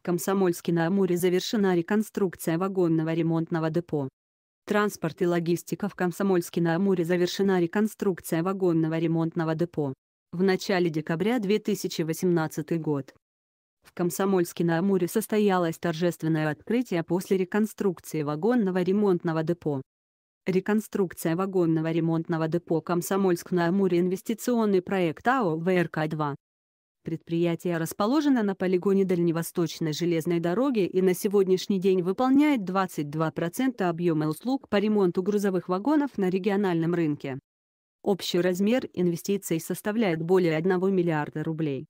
в Комсомольске на Амуре завершена реконструкция вагонного ремонтного депо. Транспорт и логистика в Комсомольске на Амуре завершена реконструкция вагонного ремонтного депо. В начале декабря 2018 год. В Комсомольске на Амуре состоялось торжественное открытие после реконструкции вагонного ремонтного депо. Реконструкция вагонного ремонтного депо Комсомольск на Амуре инвестиционный проект АО ВРК-2. Предприятие расположено на полигоне дальневосточной железной дороги и на сегодняшний день выполняет 22% объема услуг по ремонту грузовых вагонов на региональном рынке. Общий размер инвестиций составляет более 1 миллиарда рублей.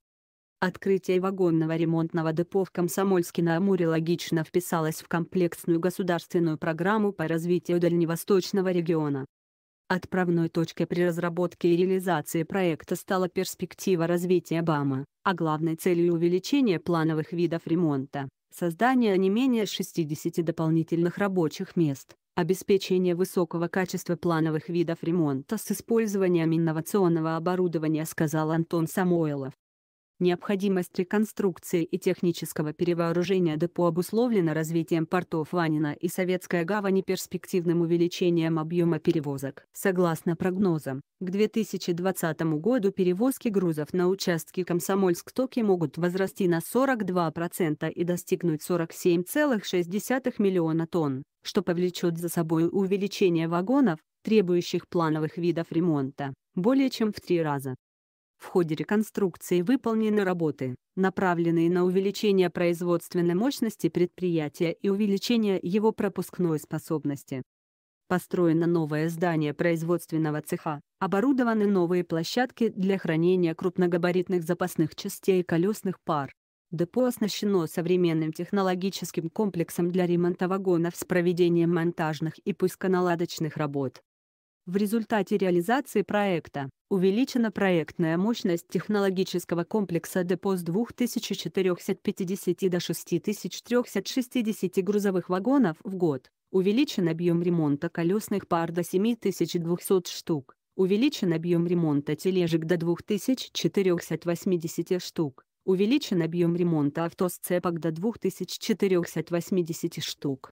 Открытие вагонного ремонтного депо в Комсомольске на Амуре логично вписалось в комплексную государственную программу по развитию дальневосточного региона. Отправной точкой при разработке и реализации проекта стала перспектива развития БАМа, а главной целью увеличения плановых видов ремонта, создание не менее 60 дополнительных рабочих мест, обеспечение высокого качества плановых видов ремонта с использованием инновационного оборудования, сказал Антон Самойлов. Необходимость реконструкции и технического перевооружения депо обусловлена развитием портов Ванина и Советская гавань и перспективным увеличением объема перевозок. Согласно прогнозам, к 2020 году перевозки грузов на участке Комсомольск-Токи могут возрасти на 42% и достигнуть 47,6 миллиона тонн, что повлечет за собой увеличение вагонов, требующих плановых видов ремонта, более чем в три раза. В ходе реконструкции выполнены работы, направленные на увеличение производственной мощности предприятия и увеличение его пропускной способности. Построено новое здание производственного цеха, оборудованы новые площадки для хранения крупногабаритных запасных частей и колесных пар. Депо оснащено современным технологическим комплексом для ремонта вагонов с проведением монтажных и пусконаладочных работ. В результате реализации проекта увеличена проектная мощность технологического комплекса депо с 2450 до 6360 грузовых вагонов в год, увеличен объем ремонта колесных пар до 7200 штук, увеличен объем ремонта тележек до 2480 штук, увеличен объем ремонта авто с цепок до 2480 штук.